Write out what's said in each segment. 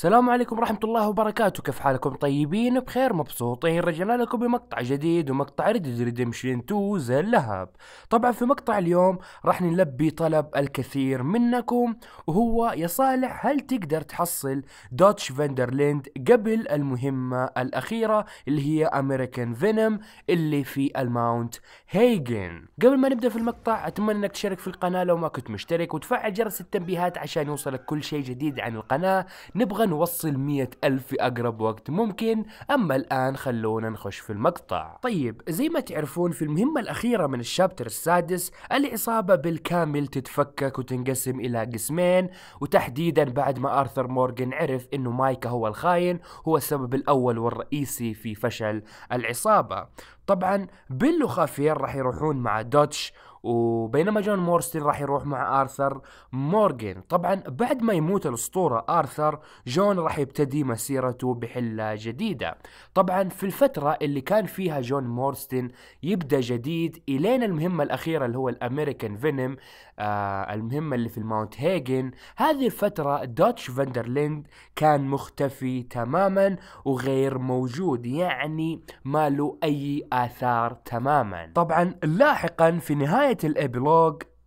السلام عليكم ورحمة الله وبركاته كيف حالكم طيبين بخير مبسوطين رجعنا لكم بمقطع جديد ومقطع ريد ريدمشن 2 زي اللهب طبعا في مقطع اليوم راح نلبي طلب الكثير منكم وهو يا صالح هل تقدر تحصل دوتش فاندرليند قبل المهمة الأخيرة اللي هي أمريكان فينوم اللي في الماونت هيجن قبل ما نبدأ في المقطع أتمنى أنك تشترك في القناة لو ما كنت مشترك وتفعل جرس التنبيهات عشان يوصلك كل شيء جديد عن القناة نبغى نوصل مية ألف في أقرب وقت ممكن أما الآن خلونا نخش في المقطع طيب زي ما تعرفون في المهمة الأخيرة من الشابتر السادس الإصابة بالكامل تتفكك وتنقسم إلى قسمين وتحديدا بعد ما آرثر مورغن عرف أنه مايكا هو الخاين هو السبب الأول والرئيسي في فشل العصابة طبعا بيل وخافير راح يروحون مع دوتش وبينما جون مورستين راح يروح مع آرثر مورغان طبعا بعد ما يموت الأسطورة آرثر جون راح يبتدي مسيرته بحلة جديدة طبعا في الفترة اللي كان فيها جون مورستين يبدأ جديد إلين المهمة الأخيرة اللي هو الأمريكان فينم آه المهمة اللي في الماونت هيجن هذه الفترة دوتش فاندرليند كان مختفي تماما وغير موجود يعني ما له أي آثار تماما طبعا لاحقا في نهاية نهاية الإبلوغ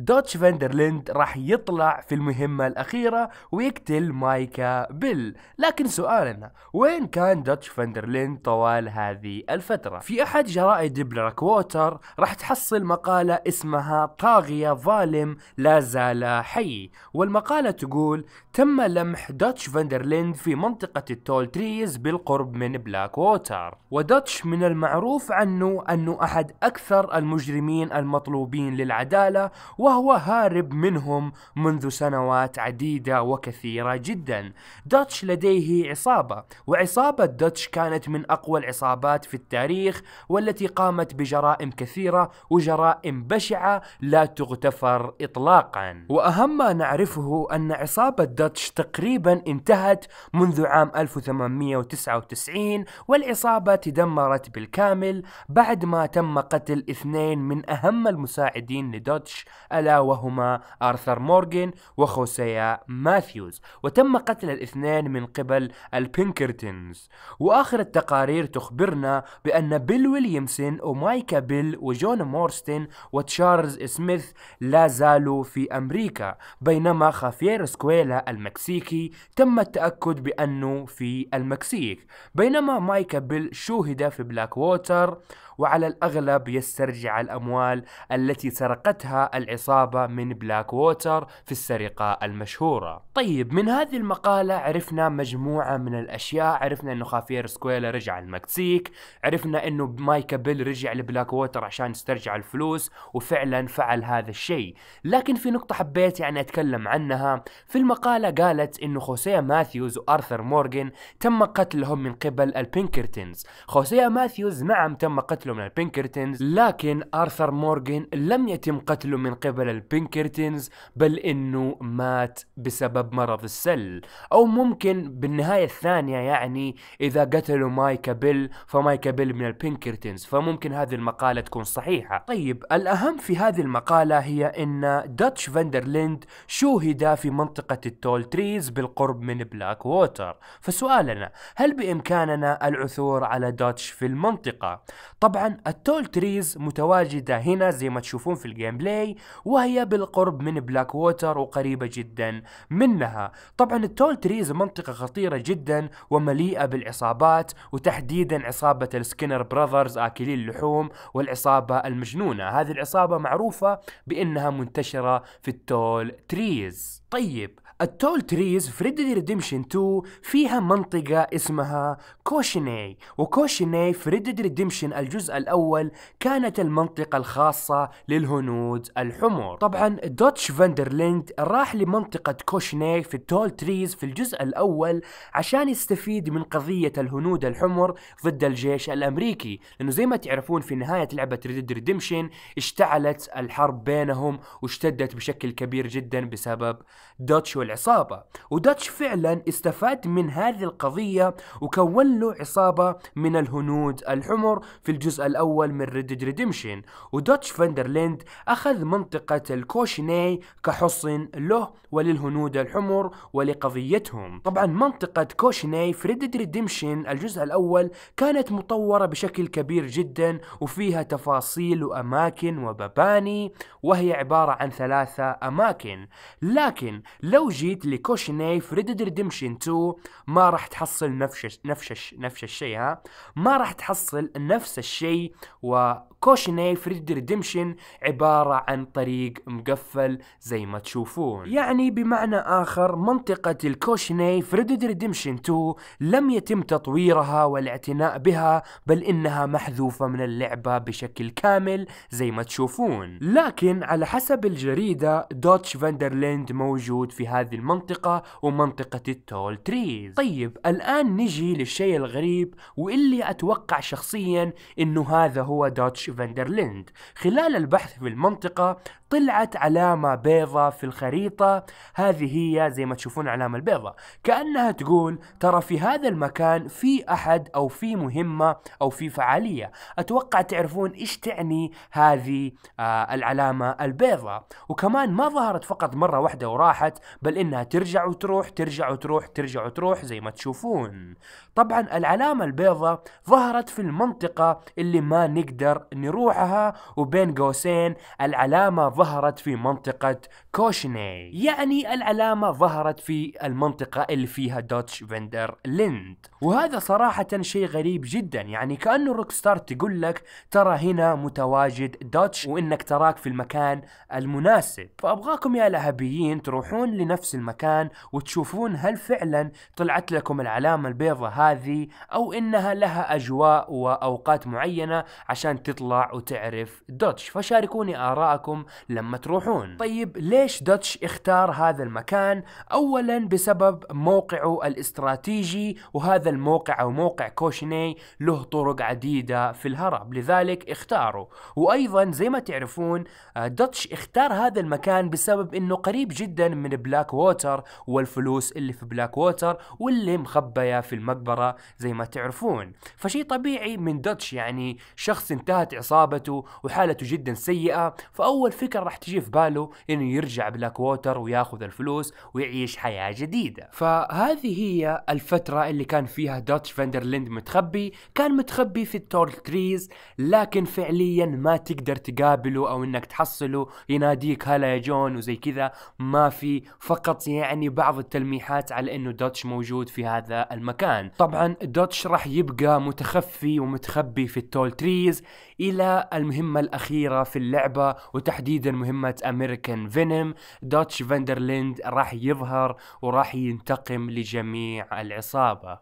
دوتش فاندرليند راح يطلع في المهمة الأخيرة ويقتل مايكا بيل لكن سؤالنا وين كان دوتش فاندرليند طوال هذه الفترة في أحد جرائد بلاك ووتر راح تحصل مقالة اسمها طاغية ظالم لا زال حي والمقالة تقول تم لمح دوتش فاندرليند في منطقة التول تريز بالقرب من بلاك ووتر ودوتش من المعروف عنه أنه أحد أكثر المجرمين المطلوبين للعدالة و وهو هارب منهم منذ سنوات عديدة وكثيرة جدا داتش لديه عصابة وعصابة داتش كانت من أقوى العصابات في التاريخ والتي قامت بجرائم كثيرة وجرائم بشعة لا تغتفر إطلاقا وأهم ما نعرفه أن عصابة داتش تقريبا انتهت منذ عام 1899 والعصابة تدمرت بالكامل بعد ما تم قتل اثنين من أهم المساعدين لداتش ألا وهما آرثر مورغان وخوسيا ماثيوز وتم قتل الاثنين من قبل البينكرتنز وآخر التقارير تخبرنا بأن بيل ويليامسون ومايكا بيل وجون مورستن وتشارلز سميث لا زالوا في أمريكا بينما خافير سكويلا المكسيكي تم التأكد بأنه في المكسيك بينما مايكا بيل شوهد في بلاك ووتر وعلى الأغلب يسترجع الأموال التي سرقتها العصابة من بلاك ووتر في السرقة المشهورة طيب من هذه المقالة عرفنا مجموعة من الأشياء عرفنا أنه خافير سكويلا رجع المكسيك عرفنا أنه مايكا بيل رجع لبلاك ووتر عشان يسترجع الفلوس وفعلا فعل هذا الشيء لكن في نقطة حبيت يعني أتكلم عنها في المقالة قالت أنه خوسيه ماثيوز وأرثر مورغان تم قتلهم من قبل البينكرتنز خوسيه ماثيوز نعم تم قتل قتله من البينكرتنز لكن آرثر مورغان لم يتم قتله من قبل البينكرتنز بل انه مات بسبب مرض السل او ممكن بالنهاية الثانية يعني اذا قتلوا مايكا بيل فمايكا بيل من البينكرتنز فممكن هذه المقالة تكون صحيحة طيب الاهم في هذه المقالة هي ان داتش فاندرليند شوهد في منطقة التول تريز بالقرب من بلاك ووتر فسؤالنا هل بامكاننا العثور على داتش في المنطقة؟ طبعا طبعا التول تريز متواجدة هنا زي ما تشوفون في الجيم بلاي وهي بالقرب من بلاك ووتر وقريبة جدا منها طبعا التول تريز منطقة خطيرة جدا ومليئة بالعصابات وتحديدا عصابة السكينر براذرز آكلي اللحوم والعصابة المجنونة هذه العصابة معروفة بأنها منتشرة في التول تريز طيب التول تريز في ريد دي ريديمشن 2 فيها منطقة اسمها كوشيني وكوشيني في ريد دي ريديمشن الجزء الأول كانت المنطقة الخاصة للهنود الحمر طبعا دوتش فاندرليند راح لمنطقة كوشيني في التول تريز في الجزء الأول عشان يستفيد من قضية الهنود الحمر ضد الجيش الأمريكي لأنه زي ما تعرفون في نهاية لعبة ريد دي ريديمشن اشتعلت الحرب بينهم واشتدت بشكل كبير جدا بسبب دوتش العصابة وداتش فعلا استفاد من هذه القضية وكون له عصابة من الهنود الحمر في الجزء الأول من ريد ريديمشن وداتش فاندرليند أخذ منطقة الكوشيني كحصن له وللهنود الحمر ولقضيتهم طبعا منطقة كوشيني في ريد ريديمشن الجزء الأول كانت مطورة بشكل كبير جدا وفيها تفاصيل وأماكن وبباني وهي عبارة عن ثلاثة أماكن لكن لو جيت لكوشيني في ريد ريدمشن 2 ما راح تحصل نفس نفس نفس الشيء ها ما راح تحصل نفس الشيء وكوشيني في ريد ريدمشن عبارة عن طريق مقفل زي ما تشوفون يعني بمعنى آخر منطقة الكوشيني في ريد ريدمشن 2 لم يتم تطويرها والاعتناء بها بل إنها محذوفة من اللعبة بشكل كامل زي ما تشوفون لكن على حسب الجريدة دوتش فاندرليند موجود في هذه هذه المنطقة ومنطقة التول تريز طيب الآن نجي للشيء الغريب واللي أتوقع شخصيا أنه هذا هو دوتش فاندرليند خلال البحث في المنطقة طلعت علامة بيضة في الخريطة هذه هي زي ما تشوفون العلامة البيضة كأنها تقول ترى في هذا المكان في أحد أو في مهمة أو في فعالية أتوقع تعرفون إيش تعني هذه آه العلامة البيضة وكمان ما ظهرت فقط مرة واحدة وراحت بل إنها ترجع وتروح ترجع وتروح ترجع وتروح زي ما تشوفون طبعا العلامة البيضة ظهرت في المنطقة اللي ما نقدر نروحها وبين قوسين العلامة ظهرت في منطقة كوشني يعني العلامة ظهرت في المنطقة اللي فيها دوتش فندر ليند وهذا صراحة شيء غريب جدا يعني كأنه روكستار تقول لك ترى هنا متواجد دوتش وإنك تراك في المكان المناسب فأبغاكم يا لهبيين تروحون لنفس المكان وتشوفون هل فعلا طلعت لكم العلامة البيضة هذه أو إنها لها أجواء وأوقات معينة عشان تطلع وتعرف دوتش فشاركوني آراءكم لما تروحون طيب ليش دوتش اختار هذا المكان أولا بسبب موقعه الاستراتيجي وهذا الموقع أو موقع كوشني له طرق عديدة في الهرب لذلك اختاره وأيضا زي ما تعرفون آه، دوتش اختار هذا المكان بسبب أنه قريب جدا من بلاك ووتر والفلوس اللي في بلاك ووتر واللي مخبية في المقبرة زي ما تعرفون فشي طبيعي من دوتش يعني شخص انتهت عصابته وحالته جدا سيئة فأول فكرة بكر راح تجي في باله انه يرجع بلاك ووتر وياخذ الفلوس ويعيش حياه جديده فهذه هي الفتره اللي كان فيها دوتش فاندرليند متخبي كان متخبي في التول تريز لكن فعليا ما تقدر تقابله او انك تحصله يناديك هلا يا جون وزي كذا ما في فقط يعني بعض التلميحات على انه دوتش موجود في هذا المكان طبعا دوتش راح يبقى متخفي ومتخبي في التول تريز إلى المهمة الأخيرة في اللعبة وتحديدا مهمة أمريكان فينوم دوتش فاندرليند راح يظهر وراح ينتقم لجميع العصابة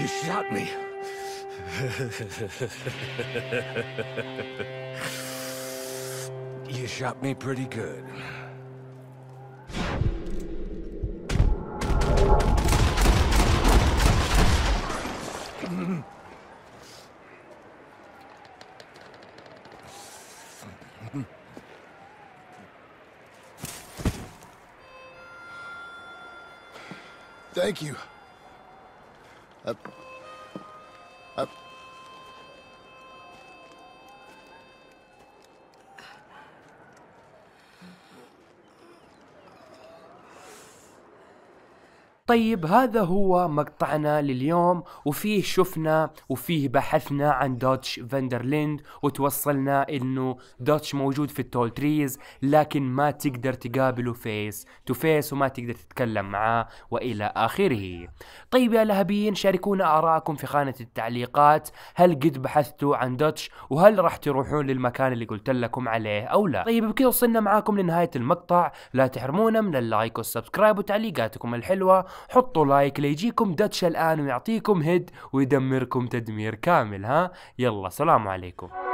You shot me. you shot me pretty good. Thank you. Uh, طيب هذا هو مقطعنا لليوم وفيه شفنا وفيه بحثنا عن دوتش فندرليند وتوصلنا انه دوتش موجود في التول تريز لكن ما تقدر تقابله فيس تو فيس وما تقدر تتكلم معاه والى اخره طيب يا لهبيين شاركونا اراءكم في خانة التعليقات هل قد بحثتوا عن دوتش وهل راح تروحون للمكان اللي قلت لكم عليه او لا طيب بكذا وصلنا معاكم لنهاية المقطع لا تحرمونا من اللايك والسبسكرايب وتعليقاتكم الحلوة حطوا لايك ليجيكم داتش الآن ويعطيكم هيد ويدمركم تدمير كامل ها يلا سلام عليكم